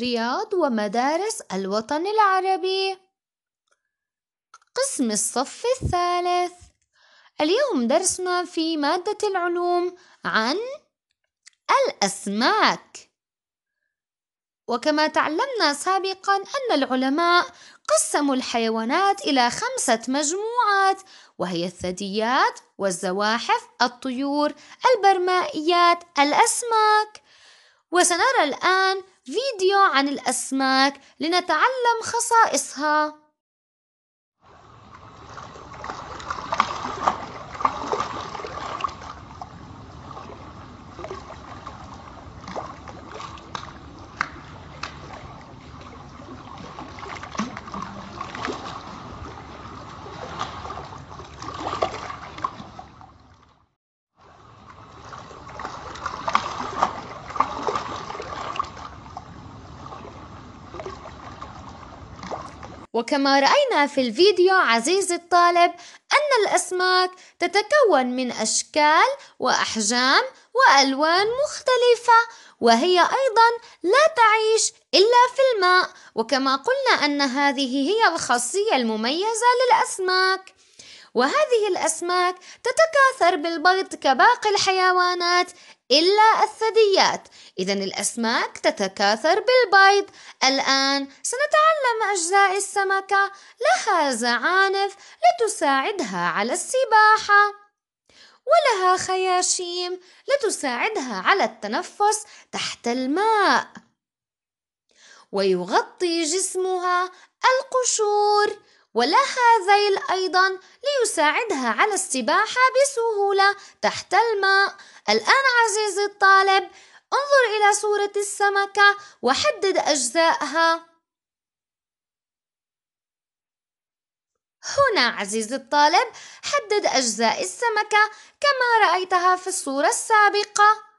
رياض ومدارس الوطن العربي قسم الصف الثالث اليوم درسنا في مادة العلوم عن الأسماك وكما تعلمنا سابقا أن العلماء قسموا الحيوانات إلى خمسة مجموعات وهي الثدييات والزواحف الطيور البرمائيات الأسماك وسنرى الآن فيديو عن الأسماك لنتعلم خصائصها وكما رأينا في الفيديو عزيزي الطالب أن الأسماك تتكون من أشكال وأحجام وألوان مختلفة وهي أيضا لا تعيش إلا في الماء وكما قلنا أن هذه هي الخاصية المميزة للأسماك وهذه الأسماك تتكاثر بالبيض كباقي الحيوانات إلا الثدييات إذا الأسماك تتكاثر بالبيض الآن سنتعلم أجزاء السمكة لها زعانف لتساعدها على السباحة ولها خياشيم لتساعدها على التنفس تحت الماء ويغطي جسمها القشور ولها ذيل أيضا ليساعدها على السباحة بسهولة تحت الماء الآن عزيزي الطالب انظر إلى صورة السمكة وحدد أجزاءها هنا عزيزي الطالب حدد أجزاء السمكة كما رأيتها في الصورة السابقة